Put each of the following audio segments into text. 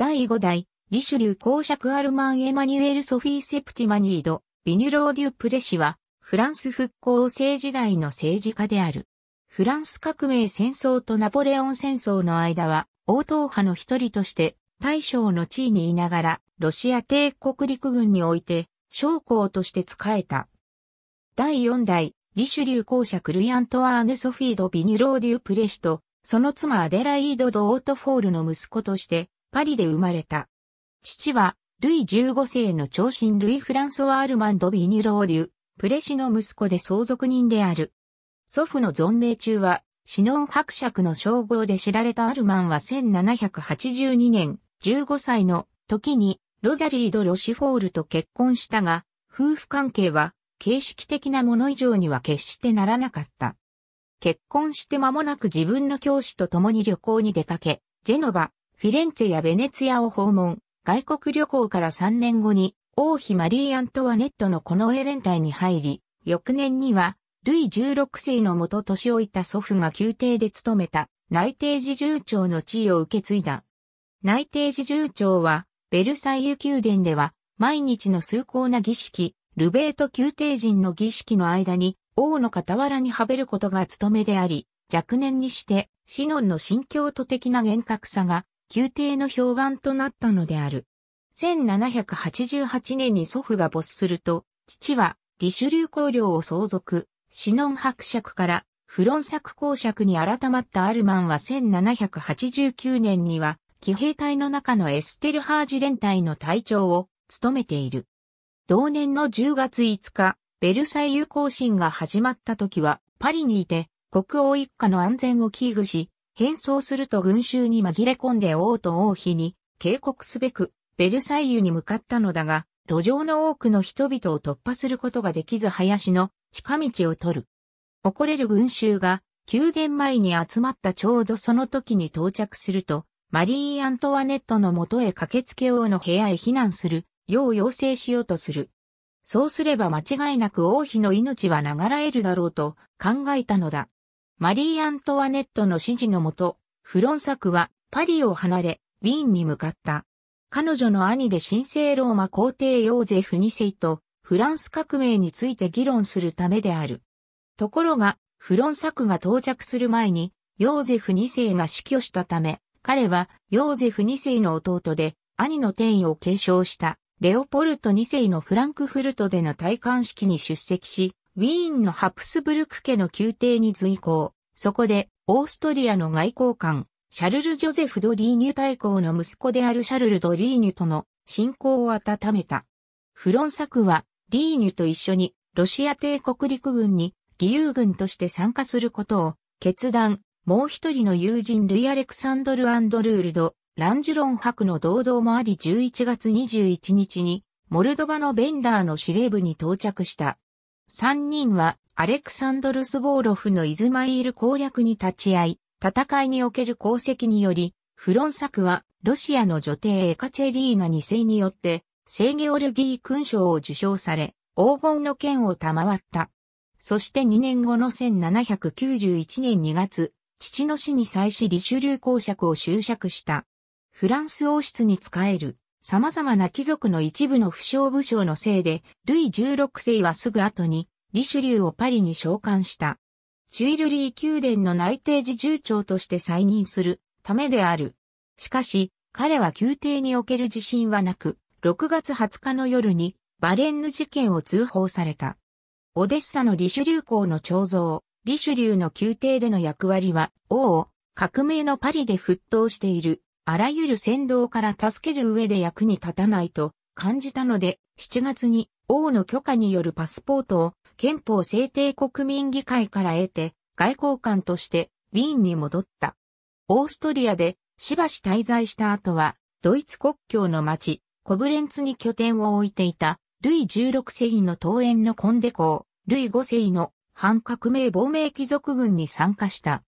第5代、リシュリュー公爵アルマン・エマニュエル・ソフィー・セプティマニード、ビニュロー・デュ・プレシは、フランス復興政治代の政治家である。フランス革命戦争とナポレオン戦争の間は、王党派の一人として、大将の地位にいながら、ロシア帝国陸軍において、将校として仕えた。第4代、リシュリュー公爵ルイ・アントワーヌ・ソフィード・ビニュロー・デュ・プレシと、その妻アデライード・ド・オートフォールの息子として、パリで生まれた。父は、ルイ15世の長身ルイ・フランソワ・アルマンド・ビニローリュ、プレシの息子で相続人である。祖父の存命中は、シノン伯爵の称号で知られたアルマンは1782年、15歳の時に、ロザリー・ド・ロシフォールと結婚したが、夫婦関係は、形式的なもの以上には決してならなかった。結婚して間もなく自分の教師と共に旅行に出かけ、ジェノバ、フィレンツェやベネツィアを訪問、外国旅行から3年後に、王妃マリー・アントワネットのこのエレン隊に入り、翌年には、ルイ16世のもと年老いた祖父が宮廷で務めた内定寺住長の地位を受け継いだ。内定寺住長は、ベルサイユ宮殿では、毎日の崇高な儀式、ルベート宮廷人の儀式の間に、王の傍らにはべることが務めであり、若年にして、シノンの心境と的な厳格さが宮廷の評判となったのである。1788年に祖父が没すると、父は、リシュリュー公領を相続、シノン伯爵から、フロン作公爵に改まったアルマンは1789年には、騎兵隊の中のエステルハージ連隊の隊長を務めている。同年の10月5日、ベルサイユ行進が始まった時は、パリにいて、国王一家の安全を危惧し、変装すると群衆に紛れ込んで王と王妃に警告すべく、ベルサイユに向かったのだが、路上の多くの人々を突破することができず林の近道を取る。怒れる群衆が宮殿前に集まったちょうどその時に到着すると、マリー・アントワネットの元へ駆けつけ王の部屋へ避難する、よう要請しようとする。そうすれば間違いなく王妃の命は流れるだろうと考えたのだ。マリー・アントワネットの指示のもと、フロンサクはパリを離れ、ウィーンに向かった。彼女の兄で神聖ローマ皇帝ヨーゼフ2世とフランス革命について議論するためである。ところが、フロンサクが到着する前に、ヨーゼフ2世が死去したため、彼はヨーゼフ2世の弟で、兄の転移を継承した、レオポルト2世のフランクフルトでの戴冠式に出席し、ウィーンのハプスブルク家の宮廷に随行。そこで、オーストリアの外交官、シャルル・ジョゼフ・ドリーニュ大公の息子であるシャルル・ドリーニュとの信仰を温めた。フロンサクは、リーニュと一緒に、ロシア帝国陸軍に、義勇軍として参加することを、決断、もう一人の友人ルイ・アレクサンドル・アンドルールド、ランジュロン博の堂々もあり11月21日に、モルドバのベンダーの司令部に到着した。三人はアレクサンドル・スボーロフのイズマイール攻略に立ち会い、戦いにおける功績により、フロン作はロシアの女帝エカチェリーナ2世によってイゲオルギー勲章を受章され、黄金の剣を賜った。そして2年後の1791年2月、父の死に際しリシュリュー公爵を執職した。フランス王室に仕える様々な貴族の一部の不傷武将のせいで、ルイ16世はすぐ後に、リシュリューをパリに召喚した。チュイルリー宮殿の内定時重長として再任するためである。しかし、彼は宮廷における自信はなく、6月20日の夜にバレンヌ事件を通報された。オデッサのリシュリュー公の彫像、リシュリューの宮廷での役割は、王を革命のパリで沸騰しているあらゆる先導から助ける上で役に立たないと感じたので、7月に王の許可によるパスポートを憲法制定国民議会から得て、外交官としてウィーンに戻った。オーストリアでしばし滞在した後は、ドイツ国境の町、コブレンツに拠点を置いていた、ルイ16世の桃園のコンデ公、ルイ5世の反革命亡命貴族軍に参加した。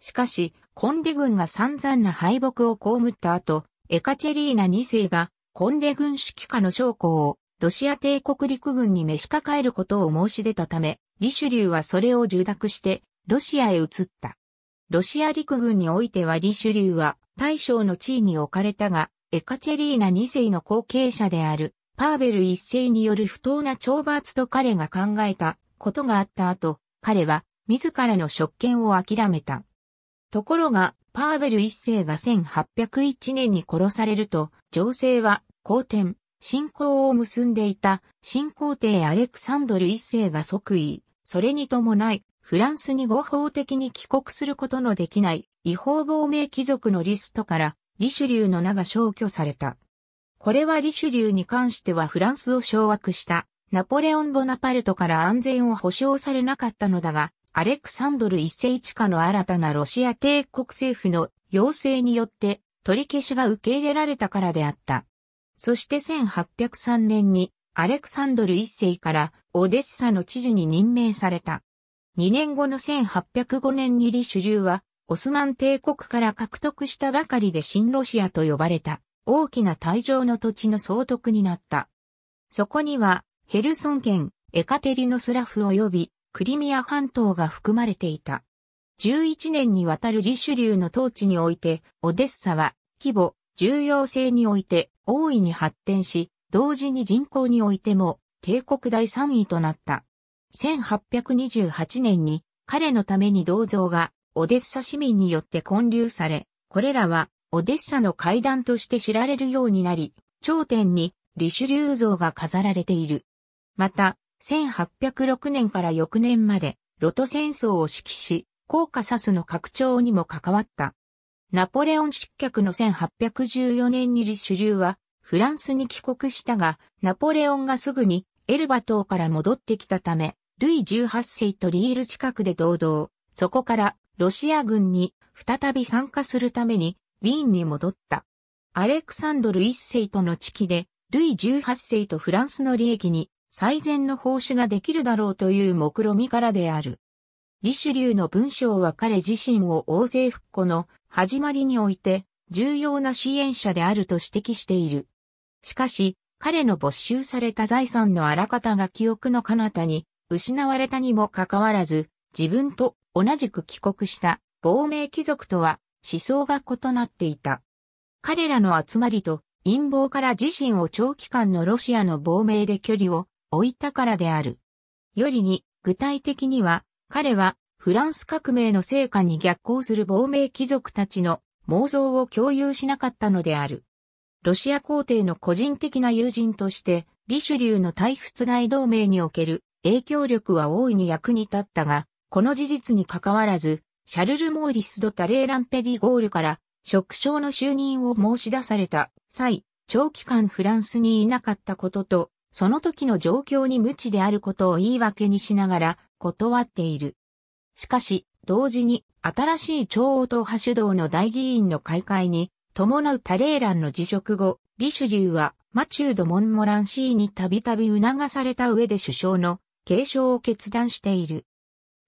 しかし、コンデ軍が散々な敗北を被った後、エカチェリーナ2世がコンデ軍指揮下の将校をロシア帝国陸軍に召し抱えることを申し出たため、リシュリューはそれを受諾してロシアへ移った。ロシア陸軍においてはリシュリューは大将の地位に置かれたが、エカチェリーナ2世の後継者であるパーベル1世による不当な懲罰と彼が考えたことがあった後、彼は自らの職権を諦めた。ところが、パーベル一世が1801年に殺されると、情勢は好転、信仰を結んでいた新皇帝アレクサンドル一世が即位、それに伴い、フランスに合法的に帰国することのできない違法亡命貴族のリストから、リシュリューの名が消去された。これはリシュリューに関してはフランスを掌握したナポレオン・ボナパルトから安全を保障されなかったのだが、アレクサンドル一世一家の新たなロシア帝国政府の要請によって取り消しが受け入れられたからであった。そして1803年にアレクサンドル一世からオデッサの知事に任命された。2年後の1805年に李主流はオスマン帝国から獲得したばかりで新ロシアと呼ばれた大きな大場の土地の総督になった。そこにはヘルソン県エカテリノスラフ及びクリミア半島が含まれていた。11年にわたるリシュリューの統治において、オデッサは規模、重要性において大いに発展し、同時に人口においても帝国第3位となった。1828年に彼のために銅像がオデッサ市民によって建立され、これらはオデッサの階段として知られるようになり、頂点にリシュリュー像が飾られている。また、1806年から翌年まで、ロト戦争を指揮し、コーカサスの拡張にも関わった。ナポレオン失脚の1814年にリシュジューはフランスに帰国したが、ナポレオンがすぐにエルバ島から戻ってきたため、ルイ18世とリール近くで堂々、そこからロシア軍に再び参加するためにウィーンに戻った。アレクサンドル1世との地期で、ルイ18世とフランスの利益に最善の奉仕ができるだろうという目論見からである。リシュリューの文章は彼自身を王政復古の始まりにおいて重要な支援者であると指摘している。しかし、彼の没収された財産のあらかたが記憶の彼方に失われたにもかかわらず、自分と同じく帰国した亡命貴族とは思想が異なっていた。彼らの集まりと陰謀から自身を長期間のロシアの亡命で距離を置いたからである。よりに、具体的には、彼はフランス革命の成果に逆行する亡命貴族たちの妄想を共有しなかったのである。ロシア皇帝の個人的な友人として、リシュリューの退仏外同盟における影響力は大いに役に立ったが、この事実に関わらず、シャルル・モーリス・ド・タレーランペリゴールから、職称の就任を申し出された際、長期間フランスにいなかったことと、その時の状況に無知であることを言い訳にしながら断っている。しかし、同時に新しい超応党派主導の大議員の開会に伴うタレーランの辞職後、リシュリューはマチュード・モンモランシーにたびたび促された上で首相の継承を決断している。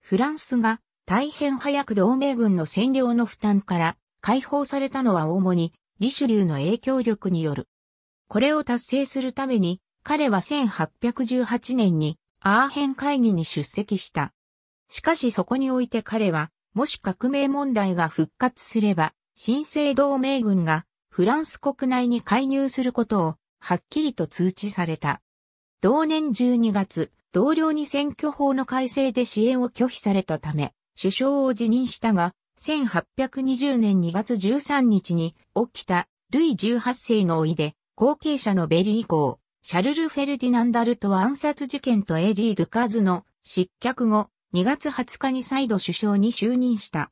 フランスが大変早く同盟軍の占領の負担から解放されたのは主にリシュリューの影響力による。これを達成するために彼は1818年にアーヘン会議に出席した。しかしそこにおいて彼は、もし革命問題が復活すれば、新生同盟軍がフランス国内に介入することをはっきりと通知された。同年12月、同僚に選挙法の改正で支援を拒否されたため、首相を辞任したが、1820年2月13日に起きたルイ18世の老いで後継者のベリ以降、シャルル・フェルディナンダルトは暗殺事件とエリー・ドゥカズの失脚後、2月20日に再度首相に就任した。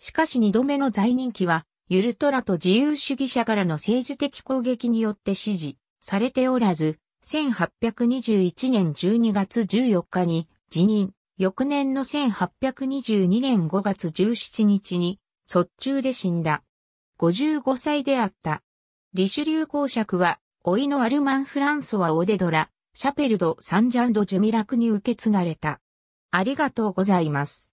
しかし2度目の在任期は、ユルトラと自由主義者からの政治的攻撃によって支持されておらず、1821年12月14日に辞任、翌年の1822年5月17日に、卒中で死んだ。55歳であった。リシュリュー公爵は、老いのアルマン・フランソワ・オデドラ、シャペルド・サンジャンド・ジュミラクに受け継がれた。ありがとうございます。